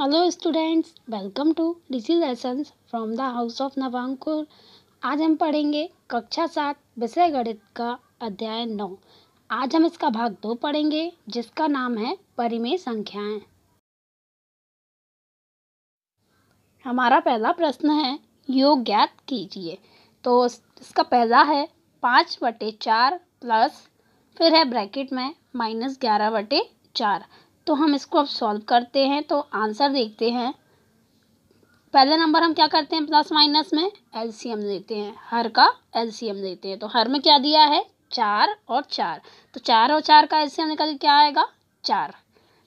hello students welcome to digi lessons from the house of Navankur आज हम पढ़ेंगे कक्षा सात विषय गणित का अध्याय नौ आज हम इसका भाग दो पढ़ेंगे जिसका नाम है परिमेय संख्याएं हमारा पहला प्रश्न है योग ज्ञात कीजिए तो इसका पहला है पाँच बटे चार प्लस फिर है ब्रैकेट में माइनस ग्यारह बटे चार तो हम इसको अब सॉल्व करते हैं तो आंसर देखते हैं पहला नंबर हम क्या करते हैं प्लस माइनस में एलसीएम देते हैं हर का एलसीएम देते हैं तो हर में क्या दिया है चार और चार तो चार और चार का एलसीएम निकाल के क्या आएगा चार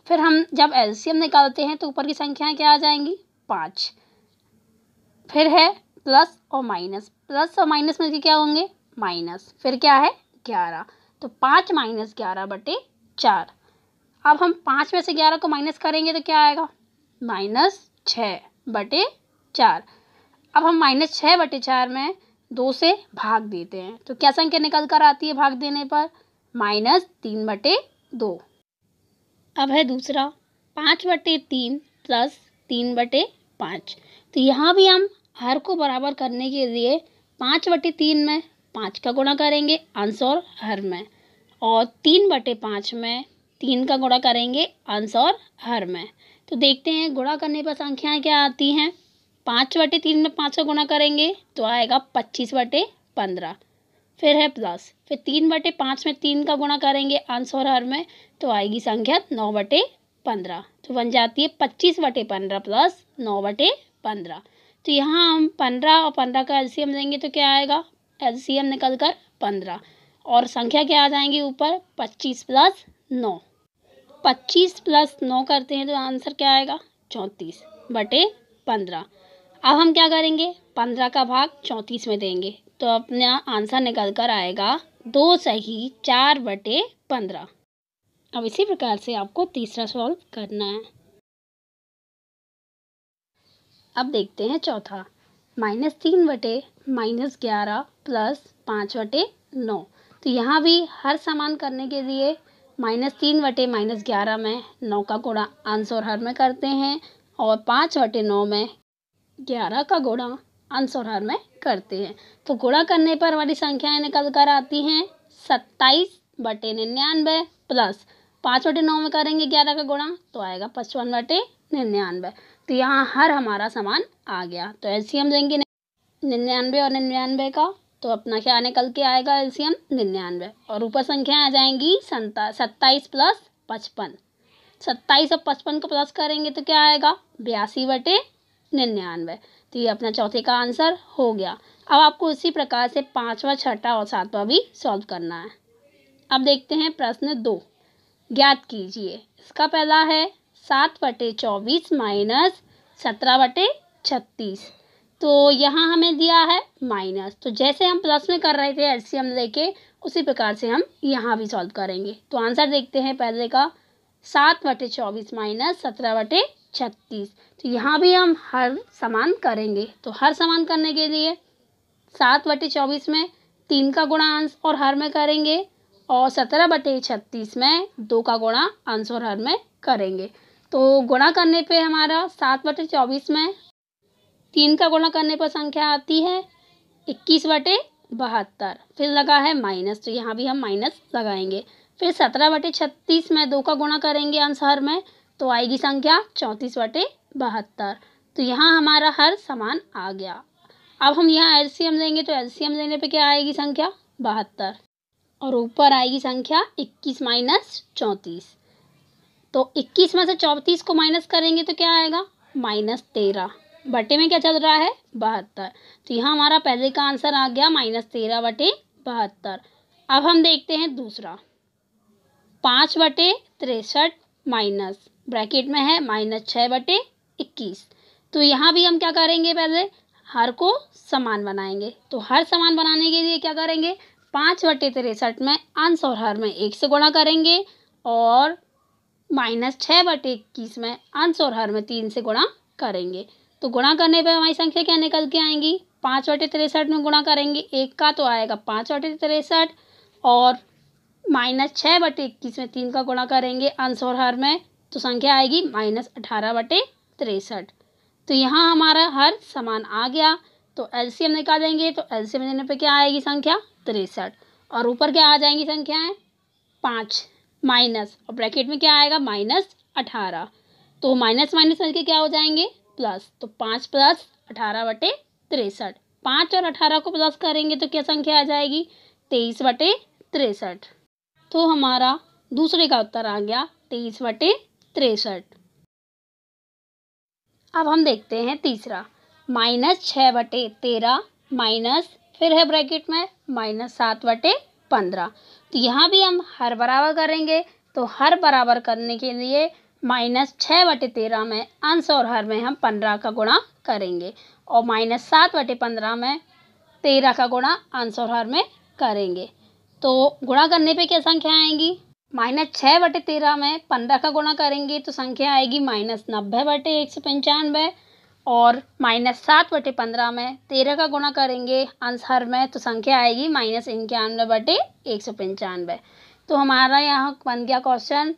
फिर हम जब एलसीएम निकालते हैं तो ऊपर की संख्याएं क्या आ जाएंगी पाँच फिर है प्लस और माइनस प्लस और माइनस में क्या होंगे माइनस फिर क्या है ग्यारह तो पाँच माइनस ग्यारह बटे चार अब हम पाँच में से ग्यारह को माइनस करेंगे तो क्या आएगा माइनस छः बटे चार अब हम माइनस छः बटे चार में दो से भाग देते हैं तो क्या संख्या निकल कर आती है भाग देने पर माइनस तीन बटे दो अब है दूसरा पाँच बटे तीन प्लस तीन बटे पाँच तो यहाँ भी हम हर को बराबर करने के लिए पाँच बटे तीन में पाँच का गुणा करेंगे आंसर हर में और तीन बटे पाँच में तीन का गुणा करेंगे अंश और हर में तो देखते हैं गुणा करने पर संख्याएं क्या आती हैं पाँच बटे तीन में पाँच का गुणा करेंगे तो आएगा पच्चीस बटे पंद्रह फिर है प्लस फिर तीन बटे पाँच में तीन का गुणा करेंगे अंश और हर में तो आएगी संख्या नौ बटे पंद्रह तो बन जाती है पच्चीस बटे पंद्रह प्लस नौ बटे पंद्रह तो यहाँ हम पंद्रह और पंद्रह का एलसीएम लेंगे तो क्या आएगा एलसीएम निकल कर पंद्रह और संख्या क्या आ जाएंगी ऊपर पच्चीस प्लस नौ पच्चीस प्लस नौ करते हैं तो आंसर क्या आएगा चौंतीस बटे पंद्रह अब हम क्या करेंगे पंद्रह का भाग चौंतीस में देंगे तो अपना आंसर निकल कर आएगा दो सही चार बटे पंद्रह अब इसी प्रकार से आपको तीसरा सॉल्व करना है अब देखते हैं चौथा माइनस तीन बटे माइनस ग्यारह प्लस पाँच बटे नौ तो यहाँ भी हर सामान करने के लिए माइनस तीन बटे माइनस ग्यारह में नौ का गुणा आंसर हर में करते हैं और पाँच बटे नौ में ग्यारह का गुणा आंसर हर में करते हैं तो गुणा करने पर हमारी संख्याएं निकल कर आती हैं सत्ताईस बटे निन्यानवे प्लस पाँच बटे नौ में करेंगे ग्यारह का गुणा तो आएगा पचपन बटे निन्यानवे तो यहाँ हर हमारा सामान आ गया तो ऐसे हम देंगे निन्यानवे और निन्यानवे का तो अपना क्या निकल के आएगा एल्सियम निन्यानवे और ऊपर संख्याएं आ जाएंगी सत्ता सत्ताईस प्लस पचपन सत्ताईस और पचपन को प्लस करेंगे तो क्या आएगा बयासी बटे निन्यानवे तो ये अपना चौथे का आंसर हो गया अब आपको उसी प्रकार से पाँचवा छठा और सातवां भी सॉल्व करना है अब देखते हैं प्रश्न दो ज्ञात कीजिए इसका पहला है सात बटे चौबीस माइनस सत्रह बटे छत्तीस तो यहाँ हमें दिया है माइनस तो जैसे हम प्लस में कर रहे थे एलसीएम लेके उसी प्रकार से हम यहाँ भी सॉल्व करेंगे तो आंसर देखते हैं पहले का सात बटे चौबीस माइनस सत्रह बटे छत्तीस तो यहाँ भी हम हर समान करेंगे तो हर समान करने के लिए सात बटे चौबीस में तीन का गुणा अंश और हर में करेंगे और सत्रह बटे छत्तीस में दो का गुणा अंश और हर में करेंगे तो गुणा करने पे हमारा सात बटे चौबीस में तीन का गुणा करने पर संख्या आती है इक्कीस बटे बहत्तर फिर लगा है माइनस तो यहाँ भी हम माइनस लगाएंगे फिर सत्रह बटे छत्तीस में दो का गुणा करेंगे आंसर में तो आएगी संख्या चौंतीस बटे बहत्तर तो यहाँ हमारा हर समान आ गया अब हम यहाँ एलसीएम लेंगे तो एलसीएम लेने पे क्या आएगी संख्या बहत्तर और ऊपर आएगी संख्या इक्कीस माइनस चौंतीस तो इक्कीस में से चौंतीस को माइनस करेंगे तो क्या आएगा माइनस तेरह बटे में क्या चल रहा है बहत्तर तो यहाँ हमारा पहले का आंसर आ गया माइनस तेरह बटे बहत्तर अब हम देखते हैं दूसरा पाँच बटे तिरसठ माइनस ब्रैकेट में है माइनस छः बटे इक्कीस तो यहाँ भी हम क्या करेंगे पहले हर को समान बनाएंगे तो हर समान बनाने के लिए क्या करेंगे पाँच बटे तिरसठ में अंश और हर में एक से गुणा करेंगे और माइनस छः बटे इक्कीस में अंश और हर में तीन से गुणा करेंगे तो गुणा करने पर हमारी संख्या क्या निकल के आएंगी पाँच बटे तिरसठ में गुणा करेंगे एक का तो आएगा पाँच बटे तिरसठ और माइनस छः बटे इक्कीस में तीन का गुणा करेंगे अंश और हर में तो संख्या आएगी माइनस अठारह बटे तिरसठ तो यहाँ हमारा हर समान आ गया तो एल सी निकाल निकालेंगे तो एल सी एम देने पर क्या आएगी संख्या तिरसठ और ऊपर क्या आ जाएंगी संख्याएँ पाँच माइनस और ब्रैकेट में क्या आएगा माइनस अठारह तो माइनस माइनस करके क्या हो जाएंगे प्लस तो पाँच प्लस अठारह बटे तिरसठ पाँच और अठारह को प्लस करेंगे तो क्या संख्या आ जाएगी तेईस बटे तिरसठ तो हमारा दूसरे का उत्तर आ गया तेईस बटे तिरसठ अब हम देखते हैं तीसरा माइनस छः बटे तेरह माइनस फिर है ब्रैकेट में माइनस सात बटे पंद्रह तो यहाँ भी हम हर बराबर करेंगे तो हर बराबर करने के लिए माइनस छः बटे तेरह में अंश और हर में हम पंद्रह का गुणा करेंगे और माइनस सात बटे पंद्रह में तेरह का गुणा अंश और हर में करेंगे तो गुणा करने पे क्या संख्या आएंगी माइनस छः बटे तेरह में पंद्रह का गुणा करेंगे तो संख्या आएगी माइनस नब्बे बटे एक सौ पंचानवे और माइनस सात बटे पंद्रह में तेरह का गुणा करेंगे अंश हर में तो संख्या आएगी माइनस इक्यानवे बटे एक सौ पंचानवे तो हमारा यहाँ बन गया क्वेश्चन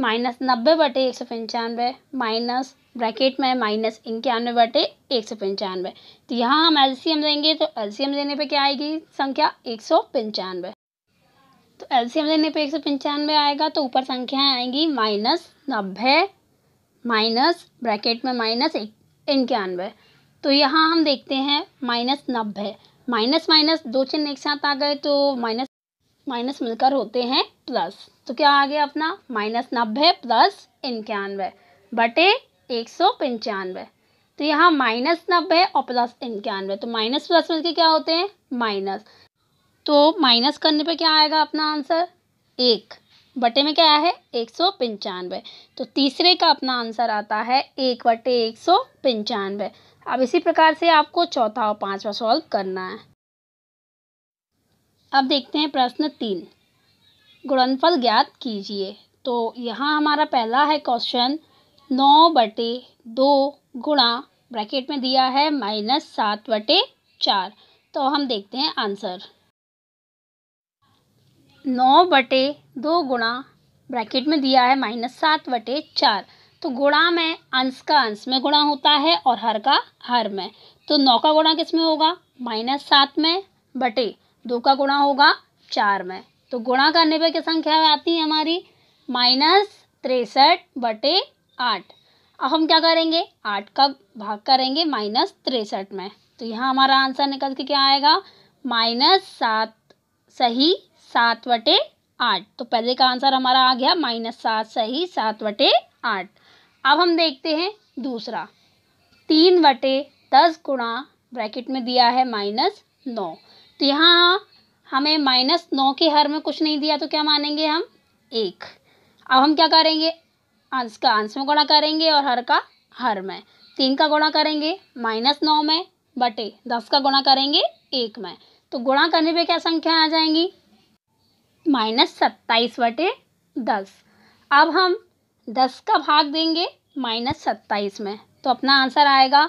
माइनस नब्बे बटे एक सौ पंचानवे माइनस ब्रैकेट में माइनस इक्यानवे बटे एक सौ पंचानवे तो यहाँ हम एलसीएम लेंगे तो एलसीएम लेने पे क्या आएगी संख्या एक सौ पंचानवे तो एलसीएम लेने पे एक सौ पंचानवे आएगा तो ऊपर संख्याएं आएंगी माइनस नब्बे माइनस ब्रैकेट में माइनस इक्यानवे तो यहाँ हम देखते हैं माइनस नब्बे माइनस माइनस दो चिन्ह एक साथ आ गए तो माइनस माइनस मिलकर होते हैं प्लस तो क्या आ गया अपना माइनस नब्बे प्लस इक्यानवे बटे एक सौ पंचानवे तो यहाँ माइनस नब्बे और प्लस इक्यानवे तो माइनस प्लस के क्या होते हैं माइनस तो माइनस करने पे क्या आएगा अपना आंसर एक बटे में क्या है एक सौ पंचानवे तो तीसरे का अपना आंसर आता है एक बटे एक सौ पंचानवे अब इसी प्रकार से आपको चौथा और पांचवा सॉल्व करना है अब देखते हैं प्रश्न तीन गुणनफल ज्ञात कीजिए तो यहाँ हमारा पहला है क्वेश्चन नौ बटे दो गुणा ब्रैकेट में दिया है माइनस सात बटे चार तो हम देखते हैं आंसर नौ बटे दो गुणा ब्रैकेट में दिया है माइनस सात बटे चार तो गुणा में अंश का अंश में गुणा होता है और हर का हर में तो नौ का गुणा किस में होगा माइनस सात में बटे दो का गुणा होगा चार में तो गुणा करने पर क्या संख्या आती है हमारी माइनस तिरसठ बटे आठ अब हम क्या करेंगे आठ का भाग करेंगे माइनस तिरसठ में तो यहाँ हमारा आंसर निकल के क्या आएगा माइनस सात सही सात बटे आठ तो पहले का आंसर हमारा आ गया माइनस सात सही सात बटे आठ अब हम देखते हैं दूसरा तीन बटे दस गुणा ब्रैकेट में दिया है माइनस नौ तो यहाँ हमें माइनस नौ के हर में कुछ नहीं दिया तो क्या मानेंगे हम एक अब हम क्या करेंगे अंश का अंश में गुणा करेंगे और हर का हर में तीन का गुणा करेंगे माइनस नौ में बटे दस का गुणा करेंगे एक में तो गुणा करने पे क्या संख्या आ जाएंगी माइनस सत्ताईस बटे दस अब हम दस का भाग देंगे माइनस सत्ताईस में तो अपना आंसर आएगा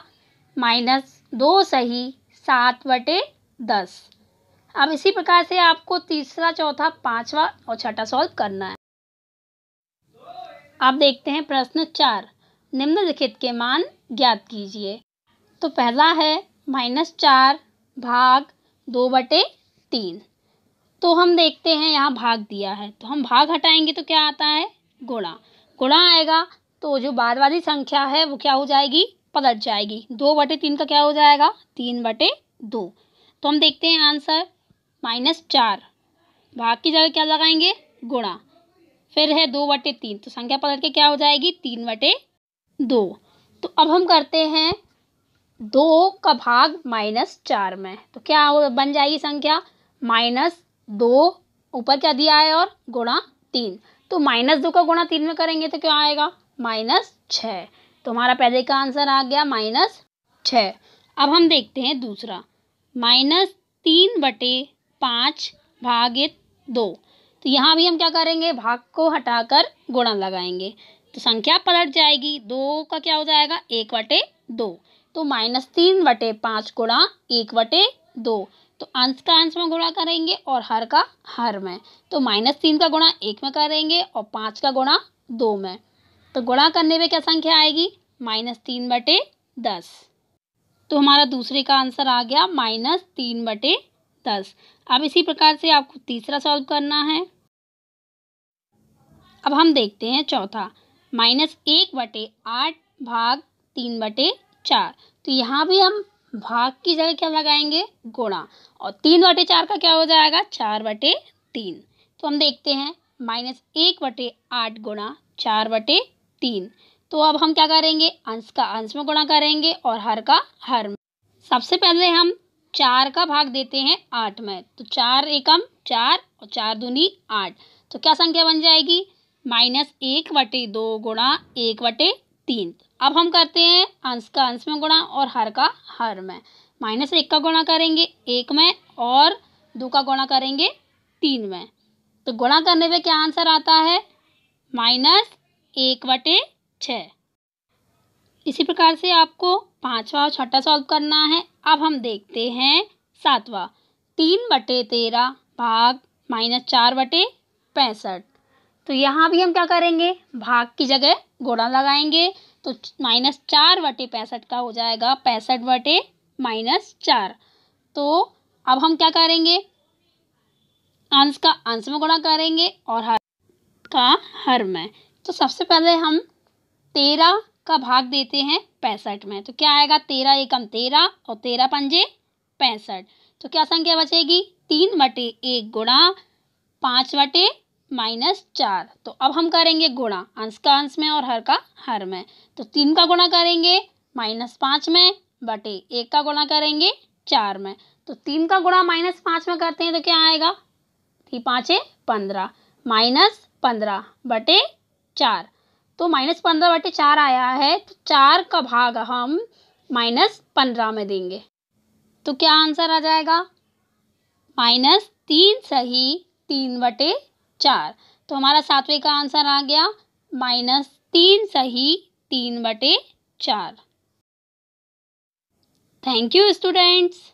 माइनस दो सही सात बटे दस अब इसी प्रकार से आपको तीसरा चौथा पांचवा और छठा सॉल्व करना है आप देखते हैं प्रश्न चार निम्नलिखित के मान ज्ञात कीजिए तो पहला है माइनस चार भाग दो बटे तीन तो हम देखते हैं यहाँ भाग दिया है तो हम भाग हटाएंगे तो क्या आता है गुणा गुणा आएगा तो जो बाद वाली संख्या है वो क्या हो जाएगी पलट जाएगी दो बटे तीन का क्या हो जाएगा तीन बटे दो तो हम देखते हैं आंसर माइनस चार भाग की जगह क्या लगाएंगे गुणा फिर है दो बटे तीन तो संख्या पलट के क्या हो जाएगी तीन बटे दो तो अब हम करते हैं दो का भाग माइनस चार में तो क्या बन जाएगी संख्या माइनस दो ऊपर क्या दिया है और गुणा तीन तो माइनस दो का गुणा तीन में करेंगे तो क्या आएगा माइनस छः तो हमारा पहले का आंसर आ गया माइनस छ अब हम देखते हैं दूसरा माइनस तीन बटे पाँच भागित दो तो यहाँ भी हम क्या करेंगे भाग को हटाकर गुणा लगाएंगे तो संख्या पलट जाएगी दो का क्या हो जाएगा एक बटे दो तो माइनस तीन बटे पाँच गुणा एक बटे दो तो अंश का अंश में गुणा करेंगे और हर का हर में तो माइनस तीन का गुणा एक में करेंगे और पाँच का गुणा दो में तो गुणा करने में क्या संख्या आएगी माइनस तीन बटे दस तो हमारा दूसरे का आंसर आ गया माइनस तीन बटे दस अब इसी प्रकार से आपको तीसरा सॉल्व करना है अब हम देखते हैं चौथा माइनस एक बटे आठ भाग तीन बटे चार तो यहाँ भी हम भाग की जगह क्या लगाएंगे गुणा और तीन बटे चार का क्या हो जाएगा चार बटे तीन तो हम देखते हैं माइनस एक बटे आठ गुणा चार बटे तीन तो अब हम क्या करेंगे अंश का अंश में गुणा करेंगे और हर का हर में सबसे पहले हम चार का भाग देते हैं आठ में तो चार एकम चार और चार दूनी आठ तो क्या संख्या बन जाएगी माइनस एक बटे दो गुणा एक बटे तीन अब हम करते हैं अंश का अंश में गुणा और हर का हर में माइनस एक का गुणा करेंगे एक में और दो का गुणा करेंगे तीन में तो गुणा करने पे क्या आंसर आता है माइनस एक बटे छः इसी प्रकार से आपको पाँचवा और छठा सॉल्व करना है अब हम देखते हैं सातवा तीन बटे तेरह भाग माइनस चार बटे पैंसठ तो यहाँ भी हम क्या करेंगे भाग की जगह गोड़ा लगाएंगे तो माइनस चार बटे पैंसठ का हो जाएगा पैंसठ बटे माइनस चार तो अब हम क्या करेंगे अंश का अंश में गुणा करेंगे और हर का हर में तो सबसे पहले हम तेरह का भाग देते हैं पैंसठ में तो क्या आएगा तेरह एकम तेरह और तेरह पंजे पैंसठ तो क्या संख्या बचेगी तीन बटे एक गुणा पाँच बटे माइनस चार तो अब हम करेंगे गुणा अंश का अंश में और हर का हर में तो तीन का गुणा करेंगे माइनस पाँच में बटे एक का गुणा करेंगे चार में तो तीन का गुणा माइनस पाँच में करते हैं तो क्या आएगा थी पाँचे पंद्रह माइनस पंद्रह बटे चार तो माइनस पंद्रह बटे चार आया है तो चार का भाग हम माइनस पंद्रह में देंगे तो क्या आंसर आ जाएगा माइनस तीन सही तीन बटे चार तो हमारा सातवें का आंसर आ गया माइनस तीन सही तीन बटे चार थैंक यू स्टूडेंट्स